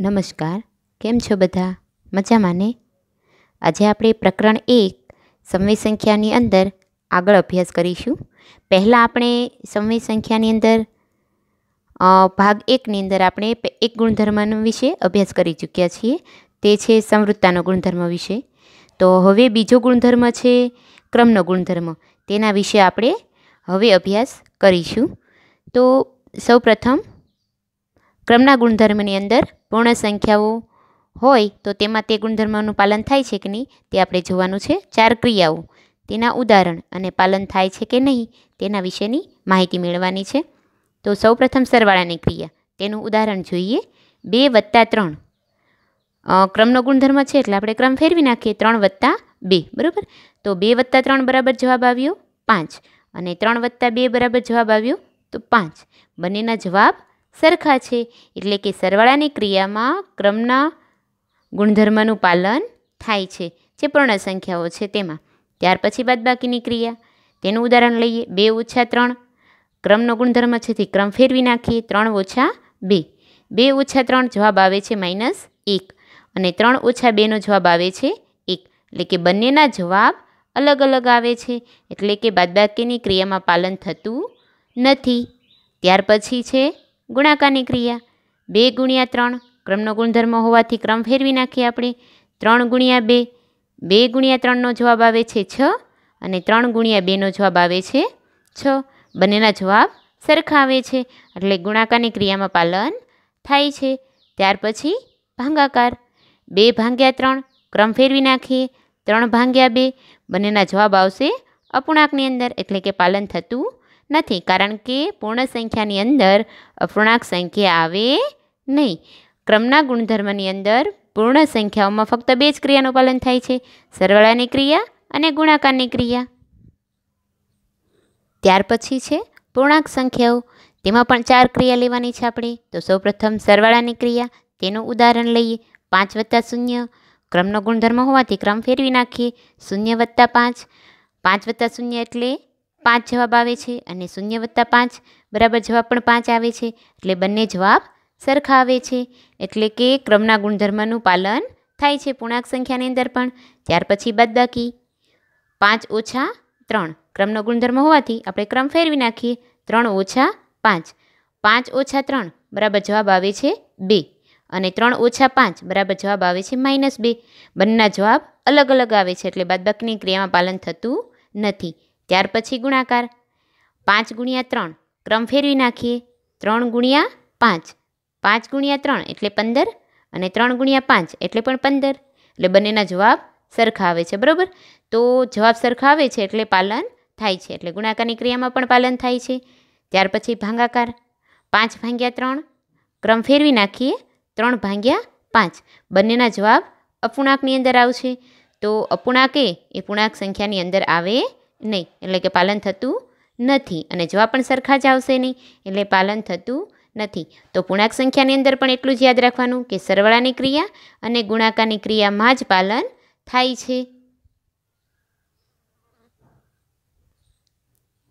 નમસ્કાર કેમ છો બધા મજામાં ને આજે આપણે પ્રકરણ એક સમય સંખ્યાની અંદર આગળ અભ્યાસ કરીશું પહેલાં આપણે સમય સંખ્યાની અંદર ભાગ એકની અંદર આપણે એક ગુણધર્મનો વિશે અભ્યાસ કરી ચૂક્યા છીએ તે છે સમૃદ્ધતાનો ગુણધર્મ વિશે તો હવે બીજો ગુણધર્મ છે ક્રમનો ગુણધર્મ તેના વિશે આપણે હવે અભ્યાસ કરીશું તો સૌ પ્રથમ ક્રમના ગુણધર્મની અંદર પૂર્ણ સંખ્યાઓ હોય તો તેમાં તે ગુણધર્મનું પાલન થાય છે કે નહીં તે આપણે જોવાનું છે ચાર ક્રિયાઓ તેના ઉદાહરણ અને પાલન થાય છે કે નહીં તેના વિશેની માહિતી મેળવવાની છે તો સૌપ્રથમ સરવાળાની ક્રિયા તેનું ઉદાહરણ જોઈએ બે વત્તા ત્રણ ક્રમનો ગુણધર્મ છે એટલે આપણે ક્રમ ફેરવી નાખીએ ત્રણ વત્તા બે બરાબર તો બે વત્તા ત્રણ બરાબર જવાબ આવ્યો પાંચ અને ત્રણ વત્તા બે બરાબર જવાબ આવ્યો તો પાંચ બંનેના જવાબ સરખા છે એટલે કે સરવાળાની ક્રિયામાં ક્રમના ગુણધર્મનું પાલન થાય છે જે પૂર્ણ સંખ્યાઓ છે તેમાં ત્યાર પછી બાદબાકીની ક્રિયા તેનું ઉદાહરણ લઈએ બે ઓછા ત્રણ ક્રમનો ગુણધર્મ છે તે ક્રમ ફેરવી નાખીએ ત્રણ ઓછા બે બે ઓછા ત્રણ જવાબ આવે છે માઇનસ એક અને ત્રણ ઓછા બેનો જવાબ આવે છે એક એટલે કે બંનેના જવાબ અલગ અલગ આવે છે એટલે કે બાદબાકીની ક્રિયામાં પાલન થતું નથી ત્યાર પછી છે ગુણાકારની ક્રિયા બે ગુણ્યા ત્રણ ક્રમનો ગુણધર્મ હોવાથી ક્રમ ફેરવી નાખીએ આપણે ત્રણ ગુણ્યા બે બે ગુણ્યા ત્રણનો જવાબ આવે છે છ અને ત્રણ ગુણ્યા બેનો જવાબ આવે છે છ બંનેના જવાબ સરખા આવે છે એટલે ગુણાકારની ક્રિયામાં પાલન થાય છે ત્યાર પછી ભાંગાકાર બે ભાંગ્યા ત્રણ ક્રમ ફેરવી નાખીએ ત્રણ ભાંગ્યા બે બંનેના જવાબ આવશે અપૂર્ણાંકની અંદર એટલે કે પાલન થતું નથી કારણ કે પૂર્ણ સંખ્યાની અંદર અપૂર્ણાંક સંખ્યા આવે નહીં ક્રમના ગુણધર્મની અંદર પૂર્ણ સંખ્યાઓમાં ફક્ત બે જ ક્રિયાનું પાલન થાય છે સરવાળાની ક્રિયા અને ગુણાકારની ક્રિયા ત્યાર પછી છે પૂર્ણાંક સંખ્યાઓ તેમાં પણ ચાર ક્રિયા લેવાની છે આપણે તો સૌપ્રથમ સરવાળાની ક્રિયા તેનું ઉદાહરણ લઈએ પાંચ વત્તા શૂન્ય ક્રમનો ગુણધર્મ હોવાથી ક્રમ ફેરવી નાખીએ શૂન્ય વત્તા પાંચ પાંચ વત્તા શૂન્ય એટલે પાંચ જવાબ આવે છે અને શૂન્ય વત્તા પાંચ બરાબર જવાબ પણ પાંચ આવે છે એટલે બંને જવાબ સરખા આવે છે એટલે કે ક્રમના ગુણધર્મનું પાલન થાય છે પૂર્ણાંક સંખ્યાની અંદર પણ ત્યાર પછી બાદબાકી પાંચ ઓછા ત્રણ ક્રમનો ગુણધર્મ હોવાથી આપણે ક્રમ ફેરવી નાખીએ ત્રણ ઓછા પાંચ પાંચ ઓછા ત્રણ બરાબર જવાબ આવે છે બે અને ત્રણ ઓછા પાંચ બરાબર જવાબ આવે છે માઇનસ બે બંનેના જવાબ અલગ અલગ આવે છે એટલે બાદબાકીની ક્રિયામાં પાલન થતું નથી ત્યાર પછી ગુણાકાર પાંચ ગુણ્યા ત્રણ ક્રમ ફેરવી નાખીએ ત્રણ ગુણ્યા પાંચ પાંચ ગુણ્યા ત્રણ એટલે પંદર અને ત્રણ ગુણ્યા પાંચ એટલે પણ પંદર એટલે બંનેના જવાબ સરખા આવે છે બરાબર તો જવાબ સરખા આવે છે એટલે પાલન થાય છે એટલે ગુણાકારની ક્રિયામાં પણ પાલન થાય છે ત્યાર પછી ભાંગાકાર પાંચ ભાંગ્યા ત્રણ ક્રમ ફેરવી નાખીએ ત્રણ ભાંગ્યા પાંચ બંનેના જવાબ અપૂર્ણાંકની અંદર આવશે તો અપૂર્ણાંક એ પૂર્ણાંક સંખ્યાની અંદર આવે નહીં એટલે કે પાલન થતું નથી અને જવાબ પણ સરખા જ આવશે નહીં એટલે પાલન થતું નથી તો પૂર્ણાંક સંખ્યાની અંદર પણ એટલું જ યાદ રાખવાનું કે સરવાળાની ક્રિયા અને ગુણાકારની ક્રિયામાં જ પાલન થાય છે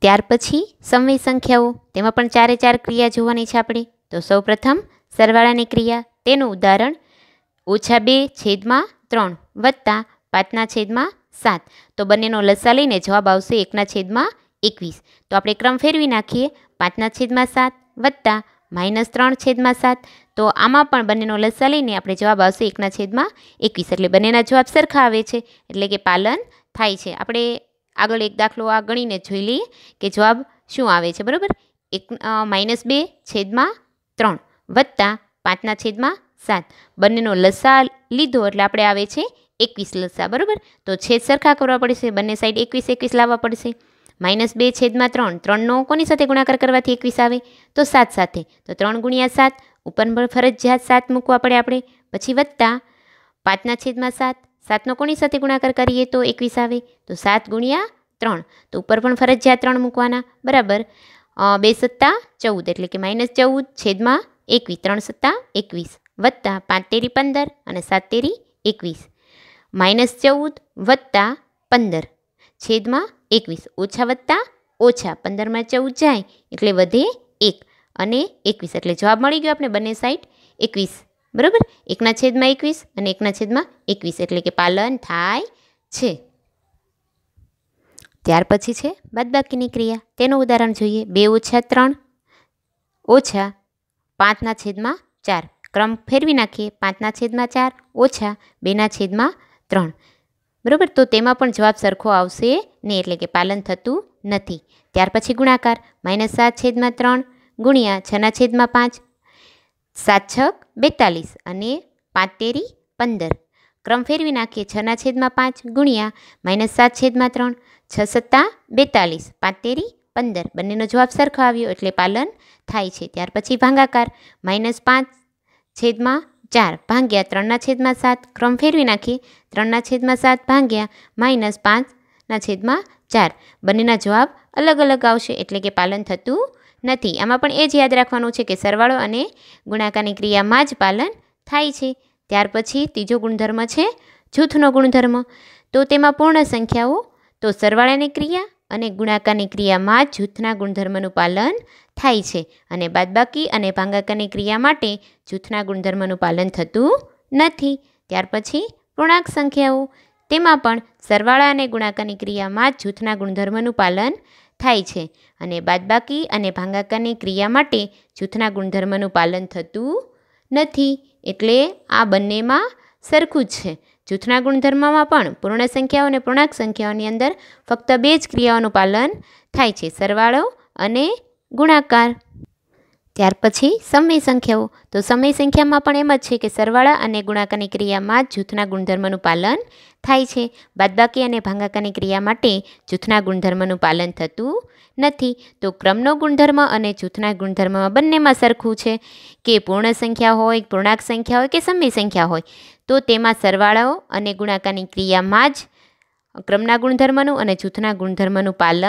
ત્યાર પછી સમય સંખ્યાઓ તેમાં પણ ચારે ચાર ક્રિયા જોવાની છે આપણે તો સૌપ્રથમ સરવાળાની ક્રિયા તેનું ઉદાહરણ ઓછા બે છેદમાં ત્રણ વત્તા પાંચના છેદમાં સાત તો બંનેનો લસા લઈને જવાબ આવશે એકના છેદમાં એકવીસ તો આપણે ક્રમ ફેરવી નાખીએ પાંચના છેદમાં સાત વત્તા માઇનસ ત્રણ છેદમાં સાત તો આમાં પણ બંનેનો લસા લઈને આપણે જવાબ આવશે એકના છેદમાં એકવીસ એટલે બંનેના જવાબ સરખા આવે છે એટલે કે પાલન થાય છે આપણે આગળ એક દાખલો આ ગણીને જોઈ લઈએ કે જવાબ શું આવે છે બરાબર એક માઇનસ બે છેદમાં ત્રણ વત્તા પાંચના છેદમાં સાત બંનેનો લસા લીધો એટલે આપણે આવે છે એકવીસ લસા બરાબર તો છેદ સરખા કરવા પડશે બંને સાઈડ એકવીસ એકવીસ લાવવા પડશે માઇનસ બે છેદમાં ત્રણ ત્રણનો કોની સાથે ગુણાકાર કરવાથી એકવીસ આવે તો સાત સાથે તો ત્રણ ગુણ્યા સાત ઉપર ફરજિયાત સાત મૂકવા પડે આપણે પછી વત્તા પાંચના છેદમાં સાત સાતનો કોની સાથે ગુણાકાર કરીએ તો એકવીસ આવે તો સાત ગુણ્યા ત્રણ તો ઉપર પણ ફરજિયાત ત્રણ મૂકવાના બરાબર બે સત્તા ચૌદ એટલે કે માઇનસ ચૌદ છેદમાં એકવીસ ત્રણ સત્તા એકવીસ વત્તા પાંચ તેરી પંદર અને સાત તેરી એકવીસ માઇનસ ચૌદ વત્તા પંદર છેદમાં એકવીસ ઓછા વત્તા ઓછા પંદરમાં ચૌદ જાય એટલે વધે એક અને એકવીસ એટલે જવાબ મળી ગયો આપણે બંને સાઈડ એકવીસ બરાબર એકના છેદમાં એકવીસ અને એકના છેદમાં એકવીસ એટલે કે પાલન થાય છે ત્યાર પછી છે બાદબાકીની ક્રિયા તેનું ઉદાહરણ જોઈએ બે ઓછા ત્રણ ઓછા પાંચના છેદમાં ચાર ક્રમ ફેરવી નાખીએ પાંચના છેદમાં ચાર ઓછા બેના છેદમાં ત્રણ બરાબર તો તેમાં પણ જવાબ સરખો આવશે નહીં એટલે કે પાલન થતું નથી ત્યાર પછી ગુણાકાર માઇનસ સાત છેદમાં ત્રણ ગુણ્યા છના છેદમાં પાંચ સાત છક બેતાલીસ અને પાંચ પંદર ક્રમ ફેરવી નાખીએ છના છેદમાં પાંચ ગુણ્યા માઇનસ સાત છેદમાં ત્રણ છ સત્તા બેતાલીસ પાંતેરી પંદર બંનેનો જવાબ સરખો આવ્યો એટલે પાલન થાય છે ત્યાર પછી ભાંગાકાર માઇનસ પાંચ છેદમાં ચાર ભાંગ્યા ત્રણના છેદમાં સાત ક્રમ ફેરવી નાખી ત્રણના છેદમાં સાત ભાંગ્યા માઇનસ પાંચના છેદમાં ચાર બંનેના જવાબ અલગ અલગ આવશે એટલે કે પાલન થતું નથી આમાં પણ એ જ યાદ રાખવાનું છે કે સરવાળો અને ગુણાકારની ક્રિયામાં જ પાલન થાય છે ત્યાર પછી ત્રીજો ગુણધર્મ છે જૂથનો ગુણધર્મ તો તેમાં પૂર્ણ સંખ્યાઓ તો સરવાળાની ક્રિયા અને ગુણાકારની ક્રિયામાં જૂથના ગુણધર્મનું પાલન થાય છે અને બાદબાકી અને ભાંગાકાની ક્રિયા માટે જૂથના ગુણધર્મનું પાલન થતું નથી ત્યાર પછી પૂર્ણાંક સંખ્યાઓ તેમાં પણ સરવાળા અને ગુણાકારની ક્રિયામાં જૂથના ગુણધર્મનું પાલન થાય છે અને બાદબાકી અને ભાંગાકારની ક્રિયા માટે જૂથના ગુણધર્મનું પાલન થતું નથી એટલે આ બંનેમાં સરખું જ છે જૂથના ગુણધર્મમાં પણ પૂર્ણ સંખ્યાઓ અને પૂર્ણાંક સંખ્યાઓની અંદર ફક્ત બે જ ક્રિયાઓનું પાલન થાય છે સરવાળો અને ગુણાકાર ત્યાર પછી સમય સંખ્યાઓ તો સમય સંખ્યામાં પણ એમ જ છે કે સરવાળા અને ગુણાકારની ક્રિયામાં જૂથના ગુણધર્મનું પાલન થાય છે બાદબાકી અને ભાંગાકારની ક્રિયા માટે જૂથના ગુણધર્મનું પાલન થતું નથી તો ક્રમનો ગુણધર્મ અને જૂથના ગુણધર્મમાં બંનેમાં સરખું છે કે પૂર્ણ સંખ્યા હોય પૂર્ણાંક સંખ્યા હોય કે સમય સંખ્યા હોય તો તેમાં સરવાળાઓ અને ગુણાકારની ક્રિયામાં જ ક્રમના ગુણધર્મનું અને જૂથના ગુણધર્મનું પાલન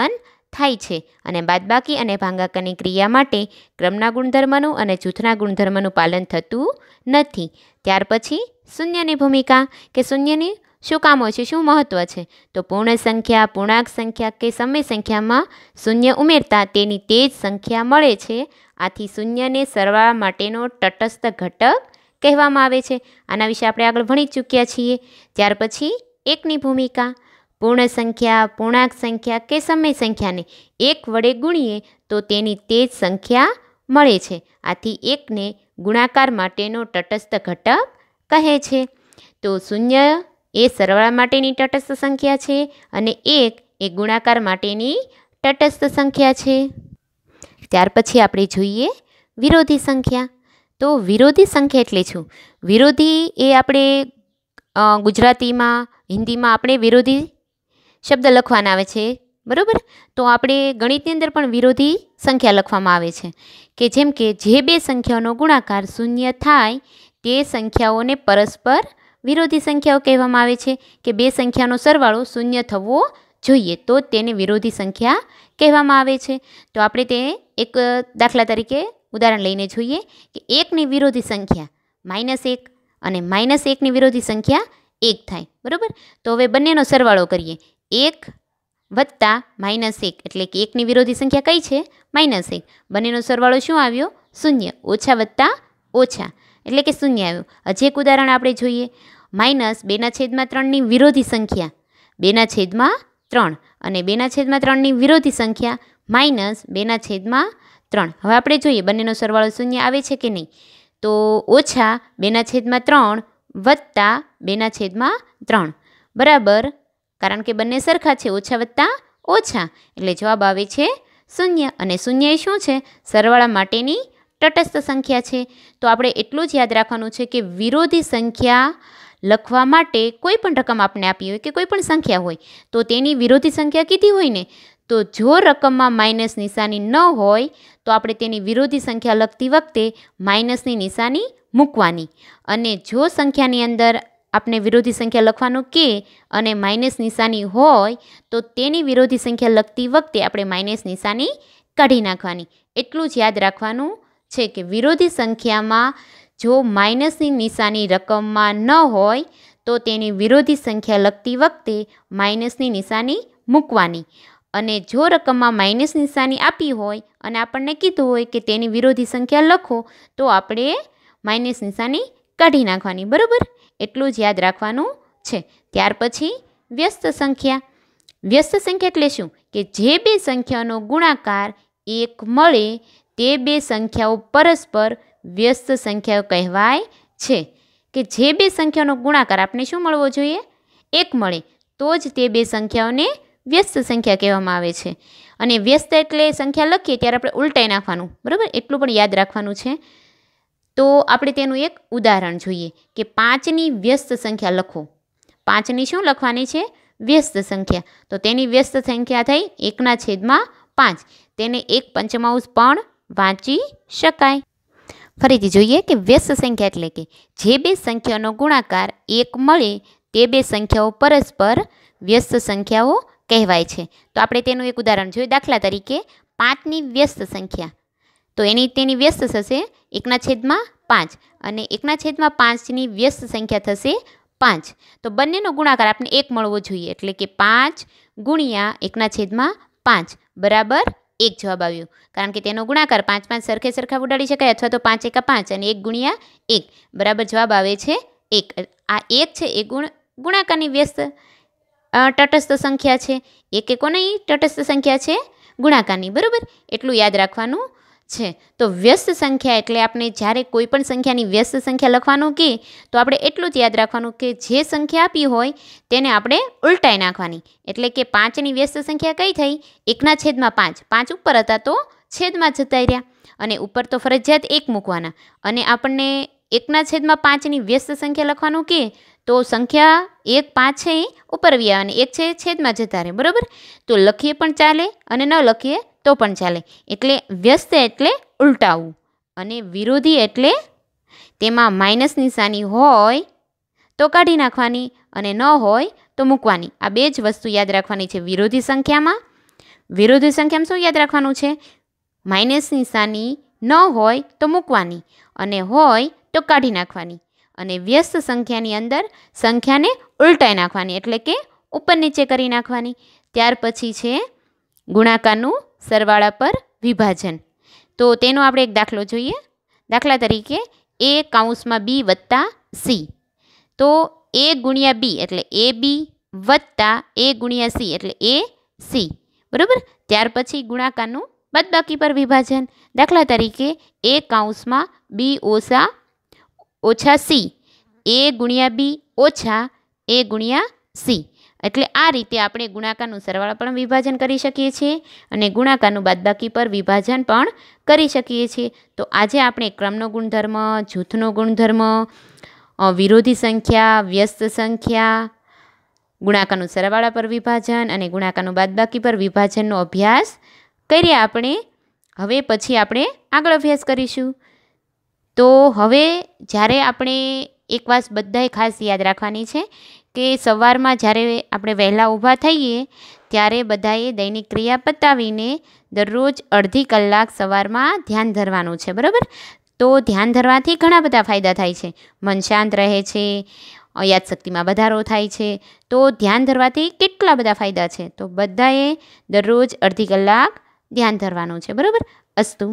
થાય છે અને બાદબાકી અને ભાંગાકારની ક્રિયા માટે ક્રમના ગુણધર્મનું અને જૂથના ગુણધર્મનું પાલન થતું નથી ત્યાર પછી શૂન્યની ભૂમિકા કે શૂન્યની શું કામ હોય છે શું મહત્ત્વ છે તો પૂર્ણ સંખ્યા પૂર્ણાંક સંખ્યા કે સમય સંખ્યામાં શૂન્ય ઉમેરતા તેની તે જ સંખ્યા મળે છે આથી શૂન્યને સરવા માટેનો તટસ્થ ઘટક કહેવામાં આવે છે આના વિશે આપણે આગળ ભણી ચૂક્યા છીએ ત્યાર પછી એકની ભૂમિકા પૂર્ણ સંખ્યા પૂર્ણાંક સંખ્યા કે સમય સંખ્યાને એક વડે ગુણીએ તો તેની તે જ સંખ્યા મળે છે આથી એકને ગુણાકાર માટેનો તટસ્થ ઘટક કહે છે તો શૂન્ય એ સરવાળા માટેની તટસ્થ સંખ્યા છે અને એક એ ગુણાકાર માટેની તટસ્થ સંખ્યા છે ત્યાર પછી આપણે જોઈએ વિરોધી સંખ્યા તો વિરોધી સંખ્યા એટલે શું વિરોધી એ આપણે ગુજરાતીમાં હિન્દીમાં આપણે વિરોધી શબ્દ લખવાના આવે છે બરાબર તો આપણે ગણિતની અંદર પણ વિરોધી સંખ્યા લખવામાં આવે છે કે જેમ કે જે બે સંખ્યાઓનો ગુણાકાર શૂન્ય થાય તે સંખ્યાઓને પરસ્પર વિરોધી સંખ્યાઓ કહેવામાં આવે છે કે બે સંખ્યાનો સરવાળો શૂન્ય થવો જોઈએ તો તેને વિરોધી સંખ્યા કહેવામાં આવે છે તો આપણે તે એક દાખલા તરીકે ઉદાહરણ લઈને જોઈએ કે એકની વિરોધી સંખ્યા માઇનસ એક અને માઇનસ એકની વિરોધી સંખ્યા એક થાય બરાબર તો હવે બંનેનો સરવાળો કરીએ એક વત્તા માઇનસ એક એટલે કે એકની વિરોધી સંખ્યા કઈ છે માઇનસ એક બંનેનો સરવાળો શું આવ્યો શૂન્ય ઓછા વત્તા ઓછા એટલે કે શૂન્ય આવ્યો હજી એક ઉદાહરણ આપણે જોઈએ માઇનસ બેના છેદમાં ત્રણની વિરોધી સંખ્યા બેના છેદમાં ત્રણ અને બેના છેદમાં ત્રણની વિરોધી સંખ્યા માઇનસ બેના છેદમાં ત્રણ હવે આપણે જોઈએ બંનેનો સરવાળો શૂન્ય આવે છે કે નહીં તો ઓછા બેના છેદમાં ત્રણ વત્તા બેના છેદમાં ત્રણ બરાબર કારણ કે બંને સરખા છે ઓછા વત્તા ઓછા એટલે જવાબ આવે છે શૂન્ય અને શૂન્ય એ શું છે સરવાળા માટેની તટસ્થ સંખ્યા છે તો આપણે એટલું જ યાદ રાખવાનું છે કે વિરોધી સંખ્યા લખવા માટે કોઈ પણ રકમ આપણે આપી હોય કે કોઈ પણ સંખ્યા હોય તો તેની વિરોધી સંખ્યા કીધી હોય ને તો જો રકમમાં માઇનસ નિશાની ન હોય તો આપણે તેની વિરોધી સંખ્યા લખતી વખતે માઇનસની નિશાની મૂકવાની અને જો સંખ્યાની અંદર આપણે વિરોધી સંખ્યા લખવાનું કે અને માઇનસ નિશાની હોય તો તેની વિરોધી સંખ્યા લખતી વખતે આપણે માઇનસ નિશાની કાઢી નાખવાની એટલું જ યાદ રાખવાનું છે કે વિરોધી સંખ્યામાં જો માઇનસની નિશાની રકમમાં ન હોય તો તેની વિરોધી સંખ્યા લખતી વખતે માઇનસની નિશાની મૂકવાની અને જો રકમમાં માઇનસ નિશાની આપી હોય અને આપણને કીધું હોય કે તેની વિરોધી સંખ્યા લખો તો આપણે માઇનસ નિશાની કાઢી નાખવાની બરાબર એટલું જ યાદ રાખવાનું છે ત્યાર પછી વ્યસ્ત સંખ્યા વ્યસ્ત સંખ્યા એટલે શું કે જે બે સંખ્યાનો ગુણાકાર એક મળે તે બે સંખ્યાઓ પરસ્પર વ્યસ્ત સંખ્યાઓ કહેવાય છે કે જે બે સંખ્યાનો ગુણાકાર આપણે શું મળવો જોઈએ એક મળે તો જ તે બે સંખ્યાઓને વ્યસ્ત સંખ્યા કહેવામાં આવે છે અને વ્યસ્ત એટલે સંખ્યા લખીએ ત્યારે આપણે ઉલટાઈ નાખવાનું બરાબર એટલું પણ યાદ રાખવાનું છે તો આપણે તેનું એક ઉદાહરણ જોઈએ કે પાંચની વ્યસ્ત સંખ્યા લખો પાંચની શું લખવાની છે વ્યસ્ત સંખ્યા તો તેની વ્યસ્ત સંખ્યા થઈ એકના છેદમાં પાંચ તેને એક પંચમાંશ પણ વાંચી શકાય ફરીથી જોઈએ કે વ્યસ્ત સંખ્યા એટલે કે જે બે સંખ્યાનો ગુણાકાર એક મળે તે બે સંખ્યાઓ પરસ્પર વ્યસ્ત સંખ્યાઓ કહેવાય છે તો આપણે તેનું એક ઉદાહરણ જોઈએ દાખલા તરીકે પાંચની વ્યસ્ત સંખ્યા તો એની તેની વ્યસ્ત થશે એકના છેદમાં પાંચ અને એકના છેદમાં પાંચની વ્યસ્ત સંખ્યા થશે પાંચ તો બંનેનો ગુણાકાર આપણે એક મળવો જોઈએ એટલે કે પાંચ ગુણ્યા એકના છેદમાં પાંચ બરાબર એક જવાબ આવ્યો કારણ કે તેનો ગુણાકાર પાંચ પાંચ સરખે સરખા ઉડાડી શકાય અથવા તો પાંચ એકા પાંચ અને એક ગુણ્યા એક બરાબર જવાબ આવે છે એક આ એક છે એ ગુણ ગુણાકારની વ્યસ્ત તટસ્થ સંખ્યા છે એક એ કોની તટસ્થ સંખ્યા છે ગુણાકારની બરાબર એટલું યાદ રાખવાનું છે તો વ્યસ્ત સંખ્યા એટલે આપણે જ્યારે કોઈ પણ સંખ્યાની વ્યસ્ત સંખ્યા લખવાનું કહે તો આપણે એટલું જ યાદ રાખવાનું કે જે સંખ્યા આપી હોય તેને આપણે ઉલટાઈ નાખવાની એટલે કે પાંચની વ્યસ્ત સંખ્યા કઈ થઈ એકના છેદમાં પાંચ પાંચ ઉપર હતા તો છેદમાં જતા રહ્યા અને ઉપર તો ફરજિયાત એક મૂકવાના અને આપણને એકના છેદમાં પાંચની વ્યસ્ત સંખ્યા લખવાનું કહે તો સંખ્યા એક પાંચ છે એ ઉપર આવી આવે અને એક છે છેદમાં જતા રહે બરાબર તો લખીએ પણ ચાલે અને ન લખીએ તો પણ ચાલે એટલે વ્યસ્ત એટલે ઉલટાવું અને વિરોધી એટલે તેમાં માઇનસ નિશાની હોય તો કાઢી નાખવાની અને ન હોય તો મૂકવાની આ બે જ વસ્તુ યાદ રાખવાની છે વિરોધી સંખ્યામાં વિરોધી સંખ્યામાં શું યાદ રાખવાનું છે માઇનસ નિશાની ન હોય તો મૂકવાની અને હોય તો કાઢી નાખવાની અને વ્યસ્ત સંખ્યાની અંદર સંખ્યાને ઉલટાઈ નાખવાની એટલે કે ઉપર નીચે કરી નાખવાની ત્યાર પછી છે ગુણાકારનું सरवाड़ा पर विभाजन तो आप एक दाखिल जो दाखला तरीके ए काउंस में बी वत्ता सी तो ए गुणिया बी एट ए बी वत्ता ए गुणिया सी एट ए सी बराबर त्यार पी गुणाकार बद पर विभाजन दाखला तरीके ए काउंस में बी ओसा ओछा सी ए गुणिया बी ओछा ए गुणिया सी એટલે આ રીતે આપણે ગુણાકારનું સરવાળા પણ વિભાજન કરી શકીએ છીએ અને ગુણાકારનું બાદબાકી પર વિભાજન પણ કરી શકીએ છીએ તો આજે આપણે ક્રમનો ગુણધર્મ જૂથનો ગુણધર્મ વિરોધી સંખ્યા વ્યસ્ત સંખ્યા ગુણાકારનું સરવાળા પર વિભાજન અને ગુણાકારનું બાદબાકી પર વિભાજનનો અભ્યાસ કર્યા આપણે હવે પછી આપણે આગળ અભ્યાસ કરીશું તો હવે જ્યારે આપણે એક વાત બધાએ ખાસ યાદ રાખવાની છે કે સવારમાં જ્યારે આપણે વહેલા ઊભા થઈએ ત્યારે બધાએ દૈનિક ક્રિયા પતાવીને દરરોજ અડધી કલાક સવારમાં ધ્યાન ધરવાનું છે બરાબર તો ધ્યાન ધરવાથી ઘણા બધા ફાયદા થાય છે મન શાંત રહે છે યાદશક્તિમાં વધારો થાય છે તો ધ્યાન ધરવાથી કેટલા બધા ફાયદા છે તો બધાએ દરરોજ અડધી કલાક ધ્યાન ધરવાનું છે બરાબર અસ્તુ